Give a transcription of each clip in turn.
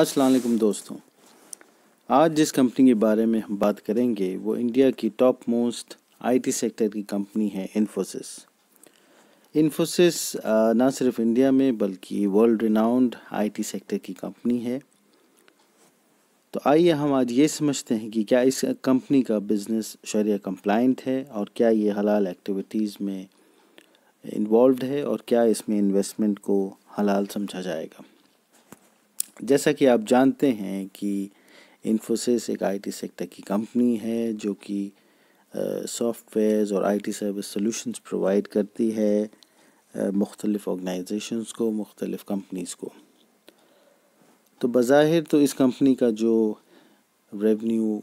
असलकम दोस्तों आज जिस कंपनी के बारे में हम बात करेंगे वो इंडिया की टॉप मोस्ट आईटी सेक्टर की कंपनी है इन्फोसिस इन्फोसिस ना सिर्फ इंडिया में बल्कि वर्ल्ड रिनाउंड आईटी सेक्टर की कंपनी है तो आइए हम आज ये समझते हैं कि क्या इस कंपनी का बिज़नेस शरिया कंप्लाइंट है और क्या ये हलाल एक्टिविटीज़ में इन्वॉल्व है और क्या इसमें इन्वेस्टमेंट को हलाल समझा जाएगा जैसा कि आप जानते हैं कि इन्फोसिस एक आईटी सेक्टर की कंपनी है जो कि सॉफ्टवेयर्स और आईटी सर्विस सॉल्यूशंस प्रोवाइड करती है मुख्तलिफ़ ऑर्गेनाइजेशंस को मुख्तलिफ़ कंपनीज़ को तो बज़ाहिर तो इस कंपनी का जो रेवेन्यू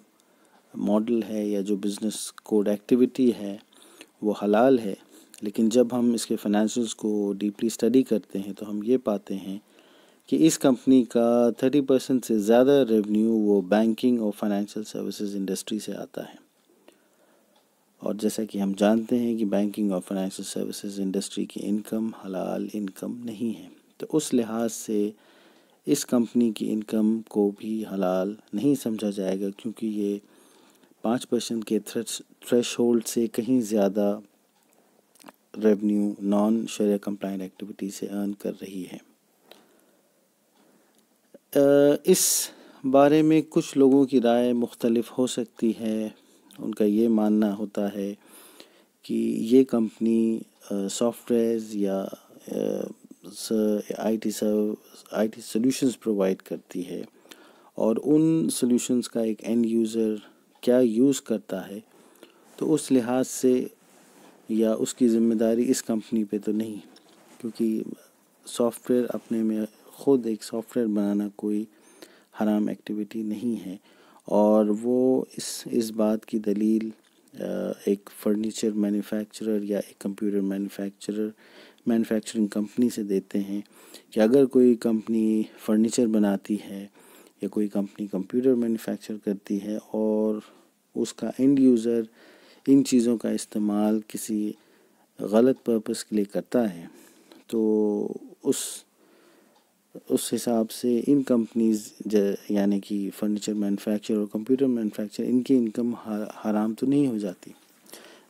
मॉडल है या जो बिज़नेस कोड एक्टिविटी है वो हलाल है लेकिन जब हम इसके फाइनेंशियल्स को डीपली स्टडी करते हैं तो हम ये पाते हैं कि इस कंपनी का थर्टी परसेंट से ज़्यादा रेवेन्यू वो बैंकिंग और फाइनेंशियल सर्विसेज इंडस्ट्री से आता है और जैसा कि हम जानते हैं कि बैंकिंग और फाइनेंशियल सर्विसेज इंडस्ट्री की इनकम हलाल इनकम नहीं है तो उस लिहाज से इस कंपनी की इनकम को भी हलाल नहीं समझा जाएगा क्योंकि ये पाँच परसेंट के थ्रेश होल्ड से कहीं ज़्यादा revenue non share compliant activity से अर्न कर रही है इस बारे में कुछ लोगों की राय मुख्तलफ हो सकती है उनका ये मानना होता है कि ये कंपनी सॉफ्टवेयर्स या I T serve I T solutions provide करती है और उन सोल्यूशनस का एक एंड यूज़र क्या यूज़ करता है तो उस लिहाज से या उसकी ज़िम्मेदारी इस कंपनी पे तो नहीं क्योंकि सॉफ्टवेयर अपने में ख़ुद एक सॉफ्टवेयर बनाना कोई हराम एक्टिविटी नहीं है और वो इस इस बात की दलील एक फर्नीचर मैन्युफैक्चरर या एक कंप्यूटर मैन्युफैक्चरर मैन्युफैक्चरिंग कंपनी से देते हैं कि अगर कोई कंपनी फर्नीचर बनाती है या कोई कंपनी कंप्यूटर मैन्युफैक्चर करती है और उसका एंड यूज़र इन चीज़ों का इस्तेमाल किसी गलत पर्पस के लिए करता है तो उस उस हिसाब से इन कंपनीज़ यानी कि फर्नीचर मैन्युफैक्चर और कंप्यूटर मैन्युफैक्चर इनकी इनकम हराम तो नहीं हो जाती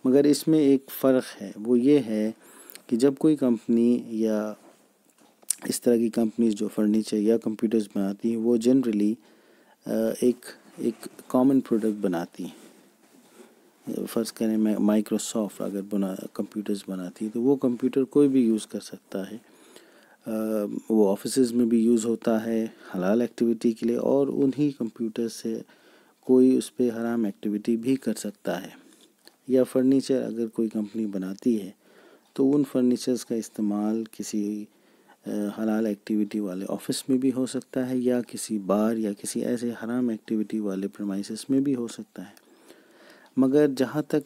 मगर इसमें एक फ़र्क है वो ये है कि जब कोई कंपनी या इस तरह की कंपनीज जो फर्नीचर या कंप्यूटर्स बनाती हैं वो जनरली एक एक कॉमन प्रोडक्ट बनाती हैं फ़र्ज़ करें मैं माइक्रोसॉफ्ट अगर बना कंप्यूटर्स बनाती है तो वो कंप्यूटर कोई भी यूज़ कर सकता है वो ऑफिस में भी यूज़ होता है हलाल एक्टिविटी के लिए और उन्हीं कंप्यूटर से कोई उस पर हराम एक्टिविटी भी कर सकता है या फर्नीचर अगर कोई कंपनी बनाती है तो उन फर्नीचर्स का इस्तेमाल किसी हलाल एक्टिविटी वाले ऑफिस में भी हो सकता है या किसी बार या किसी ऐसे हराम एक्टिविटी वाले प्रमाइसिस में भी हो सकता है मगर जहाँ तक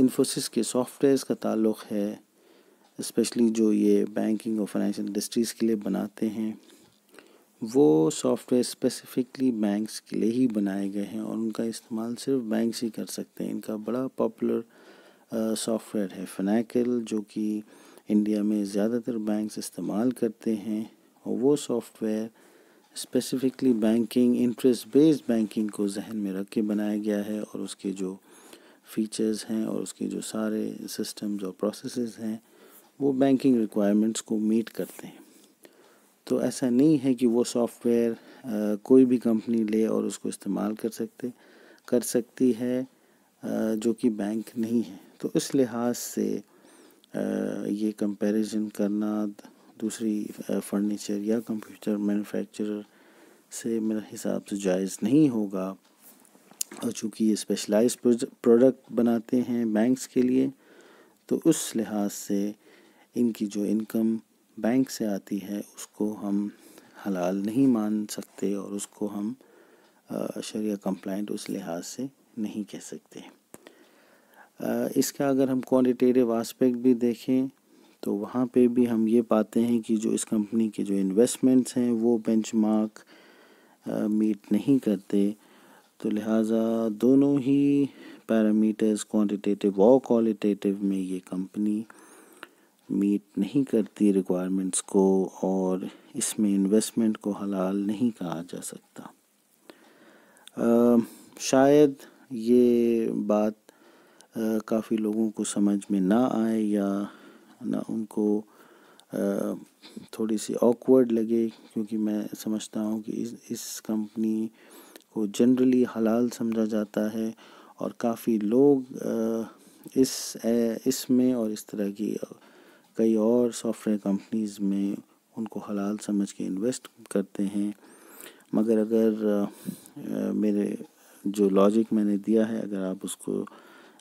इन्फोसिस के सॉफ्टवेयर्स का ताल्लुक़ है स्पेशली जो ये बैंकिंग और फाइनेंशियल इंडस्ट्रीज़ के लिए बनाते हैं वो सॉफ्टवेयर स्पेसिफिकली बैंक्स के लिए ही बनाए गए हैं और उनका इस्तेमाल सिर्फ बैंक्स ही कर सकते हैं इनका बड़ा पॉपुलर सॉफ्टवेयर है फिनैकल जो कि इंडिया में ज़्यादातर बैंक्स इस्तेमाल करते हैं और वो software specifically banking interest based banking को जहन में रख के बनाया गया है और उसके जो फीचर्स हैं और उसके जो सारे सिस्टम्स और प्रोसेसेस हैं वो बैंकिंग रिक्वायरमेंट्स को मीट करते हैं तो ऐसा नहीं है कि वो सॉफ्टवेयर कोई भी कंपनी ले और उसको इस्तेमाल कर सकते कर सकती है जो कि बैंक नहीं है तो इस लिहाज से ये कंपैरिजन करना दूसरी फर्नीचर या कंप्यूटर मैन्युफैक्चरर से मेरे हिसाब से जायज़ नहीं होगा और चूँकि ये स्पेशलाइज प्रोडक्ट बनाते हैं बैंक्स के लिए तो उस लिहाज से इनकी जो इनकम बैंक से आती है उसको हम हलाल नहीं मान सकते और उसको हम शरिया कंप्लाइंट उस लिहाज से नहीं कह सकते इसका अगर हम क्वान्टिटेटिव आस्पेक्ट भी देखें तो वहाँ पे भी हम ये पाते हैं कि जो इस कंपनी के जो इन्वेस्टमेंट्स हैं वो बेंचमार्क मीट नहीं करते तो लिहाजा दोनों ही पैरामीटर्स क्वांटिटेटिव और क्वालिटेटिव में ये कंपनी मीट नहीं करती रिक्वायरमेंट्स को और इसमें इन्वेस्टमेंट को हलाल नहीं कहा जा सकता आ, शायद ये बात काफ़ी लोगों को समझ में ना आए या ना उनको आ, थोड़ी सी ऑकवर्ड लगे क्योंकि मैं समझता हूँ कि इस इस कंपनी को जनरली हलाल समझा जाता है और काफ़ी लोग आ, इस इसमें और इस तरह की कई और सॉफ्टवेयर कंपनीज़ में उनको हलाल समझ के इन्वेस्ट करते हैं मगर अगर मेरे जो लॉजिक मैंने दिया है अगर आप उसको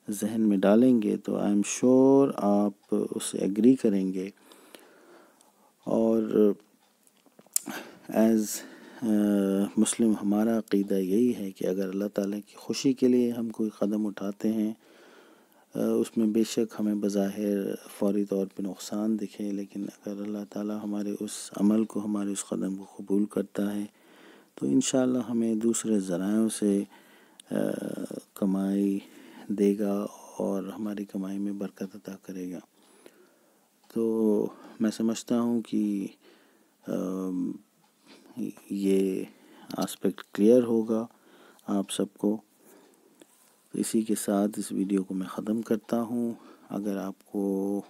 जहन में डालेंगे तो आई एम श्योर आप उससे एग्री करेंगे और एज़ मुस्लिम हमारा अकीदा यही है कि अगर अल्लाह ताला की खुशी के लिए हम कोई क़दम उठाते हैं उसमें बेशक हमें बज़ाहिर फौरी तौर पे नुकसान दिखे लेकिन अगर अल्लाह ताला हमारे उस अमल को हमारे उस कदम को कबूल करता है तो इन हमें दूसरे ज़रायों से कमाई देगा और हमारी कमाई में बरकत अदा करेगा तो मैं समझता हूँ कि ये आस्पेक्ट क्लियर होगा आप सबको इसी के साथ इस वीडियो को मैं ख़त्म करता हूँ अगर आपको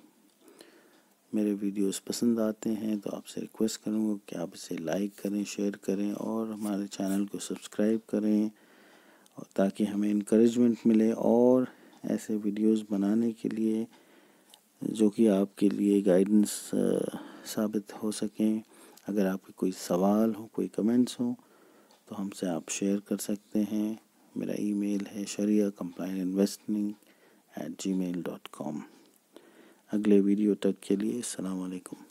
मेरे वीडियोस पसंद आते हैं तो आपसे रिक्वेस्ट करूँगा कि आप इसे लाइक करें शेयर करें और हमारे चैनल को सब्सक्राइब करें ताकि हमें इनक्रेजमेंट मिले और ऐसे वीडियोस बनाने के लिए जो कि आपके लिए गाइडेंस साबित हो सकें अगर आपके कोई सवाल हो कोई कमेंट्स हो तो हमसे आप शेयर कर सकते हैं मेरा ईमेल है sharia compliant investing at Gmail dot com अगले वीडियो तक के लिए अलैक्म